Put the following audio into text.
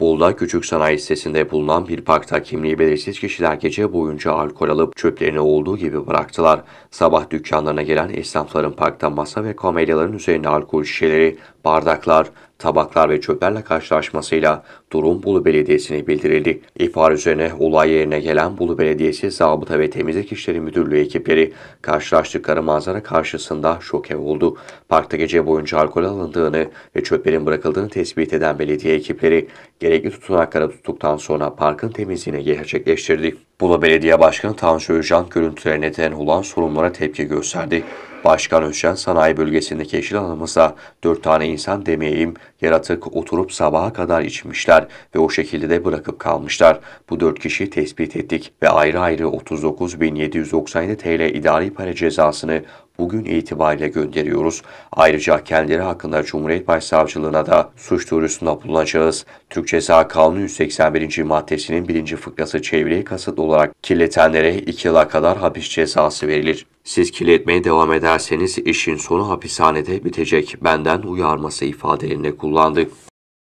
Bolu'da Küçük Sanayi sitesinde bulunan bir parkta kimliği belirsiz kişiler gece boyunca alkol alıp çöplerini olduğu gibi bıraktılar. Sabah dükkanlarına gelen esnafların parkta masa ve kamelyaların üzerine alkol şişeleri, bardaklar, tabaklar ve çöplerle karşılaşmasıyla durum Bolu Belediyesi'ne bildirildi. İhbar üzerine olay yerine gelen Bolu Belediyesi Zabıta ve Temizlik İşleri Müdürlüğü ekipleri karşılaştıkları manzara karşısında şoke oldu. Parkta gece boyunca alkol alındığını ve çöplerin bırakıldığını tespit eden belediye ekipleri gerekli tutanaklara tuttuktan sonra parkın temizliğini gerçekleştirdi. Bolu Belediye Başkanı Tanju Özcan görüntülerine neden olan sorunlara tepki gösterdi. Başkan Özcan sanayi bölgesindeki Yeşil Hanımıza dört tane insan demeyeyim yaratık oturup sabaha kadar içmişler ve o şekilde de bırakıp kalmışlar. Bu dört kişi tespit ettik ve ayrı ayrı 39.797 TL idari para cezasını bugün itibariyle gönderiyoruz. Ayrıca kendileri hakkında Cumhuriyet Başsavcılığına da suç duyurusunda bulunacağız. Türk Ceza Kanunu 181. maddesinin 1. fıkrası çevreye kasıt olarak kirletenlere 2 yıla kadar hapis cezası verilir. Siz kil etmeye devam ederseniz işin sonu hapishanede bitecek benden uyarması ifadelerinde kullandı.